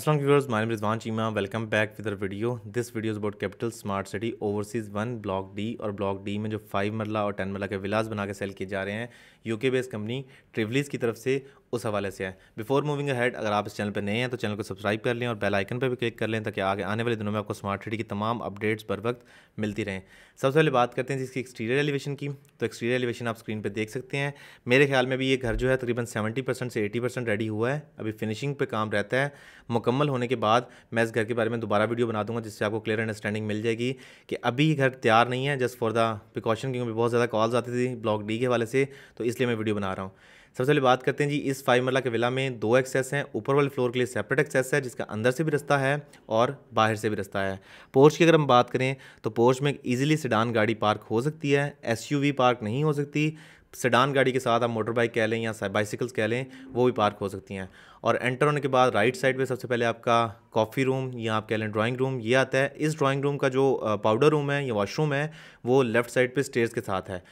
Aslam viewers मारिम Rizwan Cheema welcome back with the video this video about Capital Smart City overseas one block D और block D में जो five मरला और टेन मरला के विलास बना के सेल किए जा रहे हैं यूके बेस्ड कंपनी ट्रिवलीज़ की तरफ से उस हवाले से है बिफोर मूविंग हेड अगर आप इस चैनल पर नए हैं तो चैनल को सब्सक्राइब कर लें और बेल आइकन पर भी क्लिक कर लें ताकि आगे आने वाले दिनों में आपको स्मार्ट सिटी की तमाम अपडेट्स बर वक्त मिलती रहें सबसे पहले बात करते हैं जिसकी एक्सटीरियर एलिवेशन की तो एक्सटीरियर एलिवेशन आप स्क्रीन पर देख सकते हैं मेरे ख्याल में भी ये घर जो है तकरीबन सेवेंटी परसेंट से एटी परसेंट रेडी हुआ है अभी फिनिशिंग पर काम रहता है मुकम्मल होने के बाद मैं इस घर के बारे में दोबारा वीडियो बना दूंगा जिससे आपको क्लियर अंडरस्टैंडिंग मिल जाएगी कि अभी घर तैयार नहीं है जस्ट फॉर द प्रिकॉशन क्योंकि बहुत ज़्यादा कॉल्स आती थी ब्लॉक डी के वाले से तो इसलिए मैं वीडियो बना रहा हूँ सबसे पहले बात करते हैं जी इस फाइव मरला के विला में दो एक्सेस हैं ऊपर वाले फ्लोर के लिए सेपरेट एक्सेस है जिसका अंदर से भी रास्ता है और बाहर से भी रास्ता है पोर्च की अगर हम बात करें तो पोर्च में ईजिली सिडान गाड़ी पार्क हो सकती है एस पार्क नहीं हो सकती सेडान गाड़ी के साथ आप मोटर बाइक कह लें या बाइसिकल्स कह लें वो भी पार्क हो सकती हैं और एंटर होने के बाद राइट साइड पे सबसे पहले आपका कॉफ़ी रूम या आप कह लें ड्राइंग रूम ये आता है इस ड्राइंग रूम का जो पाउडर रूम है या वॉशरूम है वो लेफ़्ट साइड पे स्टेयर्स के साथ है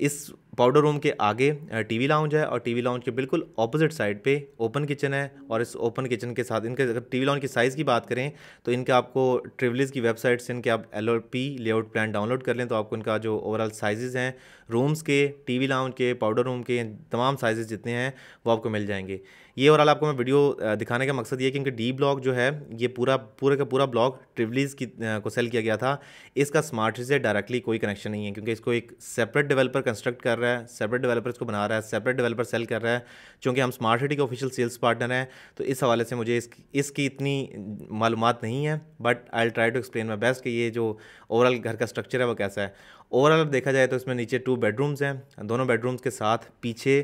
इस पाउडर रूम के आगे टीवी लाउंज है और टीवी लाउंज के बिल्कुल ऑपोजिट साइड पे ओपन किचन है और इस ओपन किचन के साथ इनके अगर टीवी लाउंज की साइज़ की बात करें तो इनके आपको ट्रिवलिस की वेबसाइट से इनके आप L P layout plan download कर लें तो आपको इनका जो ओवरऑल साइजेज़ हैं रूम्स के टी लाउंज के पाउडर रूम के तमाम साइजेज़ जितने हैं वो आपको मिल जाएंगे ये ओवरऑल आपको मैं वीडियो दिखाने का मकसद ये कि इनके डी ब्लॉक जो है ये पूरा पूरे का पूरा ब्लॉक ट्रिवलीज की को सेल किया गया था इसका स्मार्ट से डायरेक्टली कोई कनेक्शन नहीं है क्योंकि इसको एक सेपरेट डेवलप डेवलपर कंस्ट्रक्ट कर रहा है सेपरेट डेवलपर इसको बना रहा है सेपरेट डेवलपर सेल कर रहा है क्योंकि हम स्मार्ट सिटी के ऑफिशियल सेल्स पार्टनर हैं तो इस हवाले से मुझे इस, इसकी इतनी मालूम नहीं है but I try to explain my best कि ये जो ओवरऑल घर का स्ट्रक्चर है वो कैसा है ओवरऑल अब देखा जाए तो इसमें नीचे टू बेडरूम्स हैं दोनों बेडरूम्स के साथ पीछे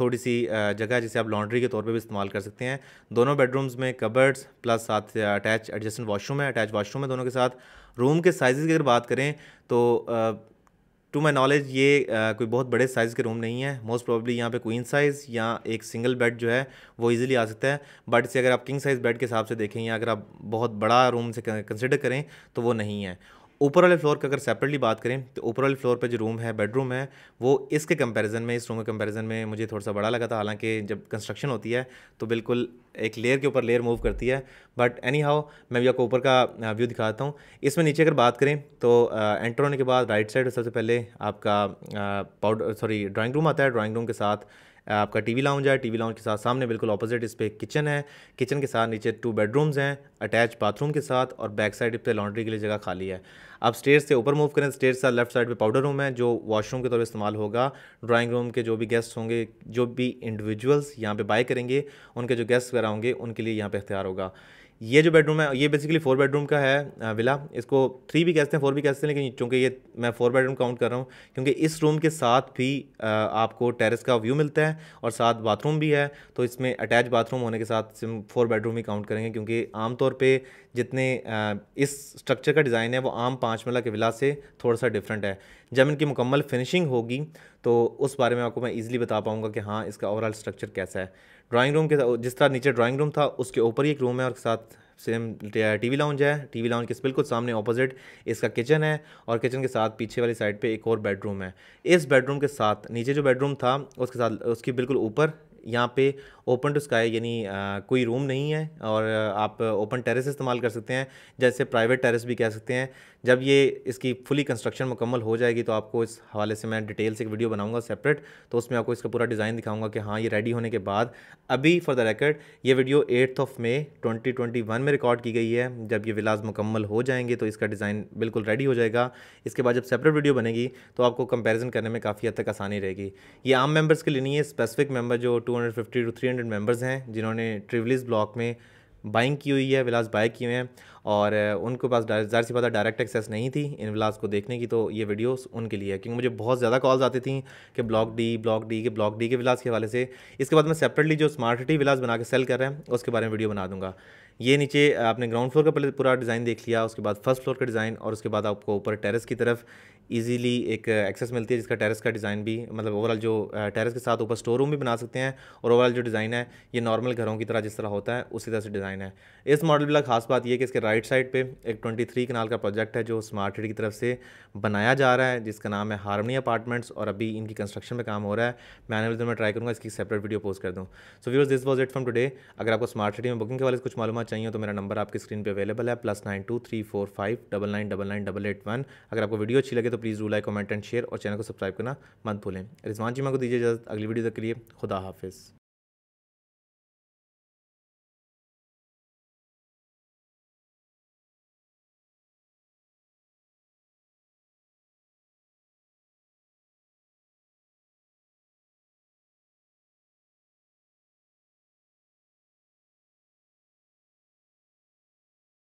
थोड़ी सी जगह जिसे आप लॉन्ड्री के तौर पे भी इस्तेमाल कर सकते हैं दोनों बेडरूम्स में कबर्ड्स प्लस साथ अटैच एडजस्टेंट वाशरूम है अटैच वाशरूम है दोनों के साथ रूम के साइज़ की अगर बात करें तो टू माई नॉलेज ये आ, कोई बहुत बड़े साइज़ के रूम नहीं है मोस्ट प्रॉब्ली यहाँ पे क्वीन साइज़ या एक सिंगल बेड जो है वो इजीली आ सकता है बट इसे अगर आप किंग साइज़ बेड के हिसाब से देखें या अगर आप बहुत बड़ा रूम से कंसिडर करें तो वो नहीं है ऊपर वाले फ्लोर की अगर सेपरेटली बात करें तो ऊपर वाले फ्लोर पर जो रूम है बेडरूम है वो इसके कंपैरिजन में इस रूम के कंपैरिजन में मुझे थोड़ा सा बड़ा लगा था हालांकि जब कंस्ट्रक्शन होती है तो बिल्कुल एक लेयर के ऊपर लेयर मूव करती है बट एनी हाउ मैं भी आपको ऊपर का व्यू दिखाता हूँ इसमें नीचे अगर बात करें तो एंटर होने के बाद राइट साइड सबसे पहले आपका पाउडर सॉरी ड्राइंग रूम आता है ड्राइंग रूम के साथ आपका टीवी लाउंज है टीवी लाउंज के साथ सामने बिल्कुल अपोजिट इस पर किचन है किचन के साथ नीचे टू बेडरूम्स हैं अटैच बाथरूम के साथ और बैक साइड पे लॉन्ड्री के लिए जगह खाली है आप स्टेयर से ऊपर मूव करें स्टेयर से लेफ्ट साइड पे पाउडर रूम है जो वॉशरूम के तौर पर इस्तेमाल होगा ड्राइंग रूम के जो भी गेस्ट होंगे जो भी इंडिविजुअल्स यहाँ पर बाय करेंगे उनके जो गेस्ट वगैरह होंगे उनके लिए यहाँ पर अख्तियार होगा ये जो बेडरूम है ये बेसिकली फोर बेडरूम का है विला इसको थ्री भी कहते हैं फोर भी कहते हैं लेकिन चूंकि ये मैं फोर बेडरूम काउंट कर रहा हूँ क्योंकि इस रूम के साथ भी आपको टेरेस का व्यू मिलता है और साथ बाथरूम भी है तो इसमें अटैच बाथरूम होने के साथ सिम फोर बेडरूम ही काउंट करेंगे क्योंकि आमतौर पर जितने इस स्ट्रक्चर का डिज़ाइन है वो आम पाँच मरला के विला से थोड़ा सा डिफरेंट है जब इनकी मुकम्मल फिनिशिंग होगी तो उस बारे में आपको मैं ईजिली बता पाऊँगा कि हाँ इसका ओवरऑल स्ट्रक्चर कैसा है ड्राइंग रूम के जिस तरह नीचे ड्राइंग रूम था उसके ऊपर ही एक रूम है और साथ सेम टीवी लाउंज है टीवी लाउंज के बिल्कुल सामने ऑपोजिट इसका किचन है और किचन के साथ पीछे वाली साइड पे एक और बेडरूम है इस बेडरूम के साथ नीचे जो बेडरूम था उसके साथ उसकी बिल्कुल ऊपर यहाँ पे ओपन टू स्काई यानी कोई रूम नहीं है और आप ओपन टेरेस इस्तेमाल कर सकते हैं जैसे प्राइवेट टेरेस भी कह सकते हैं जब ये इसकी फुली कंस्ट्रक्शन मुकम्मल हो जाएगी तो आपको इस हवाले से मैं डिटेल से एक वीडियो बनाऊंगा सेपरेट तो उसमें आपको इसका पूरा डिज़ाइन दिखाऊंगा कि हाँ ये रेडी होने के बाद अभी फॉर द रेकर्ड ये video eighth of May one में रिकॉर्ड की गई है जब ये विलाज मुकम्मल हो जाएंगे तो इसका डिज़ाइन बिल्कुल रेडी हो जाएगा इसके बाद जब सेपरेट वीडियो बनेगी तो आपको कंपेरिजन करने में काफ़ी हद तक आसानी रहेगी ये आम मेम्बर्स के लिए नहीं है स्पेसिफिक मेम्बर जो टू 250 टू 300 मेंबर्स हैं जिन्होंने ट्रिवलिस ब्लॉक में बाइंग की हुई है विलास बाय किए हैं और उनके पास ज़ाहिर सी बात है डायरेक्ट एक्सेस नहीं थी इन व्लाग्स को देखने की तो ये वीडियोस उनके लिए है क्योंकि मुझे बहुत ज़्यादा कॉल्स आती थी कि ब्लॉक डी ब्लॉक डी के ब्लॉक डी के व्लाग्स के हवाले से इसके बाद मैं सेपरेटली जो स्मार्ट सिटी विलास बना के सेल कर रहे हैं उसके बारे में वीडियो बना दूँगा ये नीचे आपने ग्राउंड फ्लोर का पहले पूरा डिज़ाइन देख लिया उसके बाद फर्स्ट फ्लोर का डिज़ाइन और उसके बाद आपको ऊपर टेरेस की तरफ ईज़िली एक एक्सेस मिलती है जिसका टेरेस का डिज़ाइन भी मतलब ओवरऑल जो टेरेस के साथ ऊपर स्टोर रूम भी बना सकते हैं और ओवरऑल जो डिज़ाइन है ये नॉर्मल घरों की तरह जिस तरह होता है उसी तरह से डिज़ाइन है इस मॉडल वाला खास बात यह कि इसके राइट साइड पे एक 23 कनाल का प्रोजेक्ट है जो स्मार्ट सिटी की तरफ से बनाया जा रहा है जिसका नाम है हारमनी अपार्टमेंट्स और अभी इनकी कंस्ट्रक्शन में काम हो रहा है मैंने भी वाले ट्राई करूँगा इसकी सेपरेट वीडियो पोस्ट कर दूँ so views this was it from today अगर आपको स्मार्ट सिटी में बुकिंग के वाले कुछ मालूम चाहिए तो मेरा नंबर आपकी स्क्रीन पर अवेलेबल है plus nine two three four five double nine double nine double eight one अगर आपको वीडियो अच्छी लगे तो please do like comment and share और चैनल को सब्सक्राइब करना मत भूलें रिजवान जी मैं को दीजिए इजाज़त अगली वीडियो तक के लिए खुदा हाफिज़